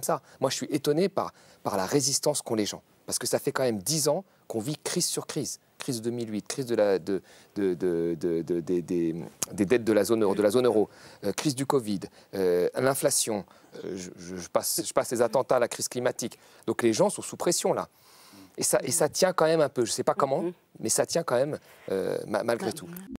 ça. Moi, je suis étonné par, par la résistance qu'ont les gens. Parce que ça fait quand même dix ans qu'on vit crise sur crise. Crise de 2008, crise de la, des dettes de la zone euro, de la zone euro euh, crise du Covid, euh, l'inflation, euh, je, passe, je passe les attentats, à la crise climatique. Donc les gens sont sous pression là. Et ça, et ça tient quand même un peu. Je ne sais pas comment, mm-hmm. mais ça tient quand même malgré tout.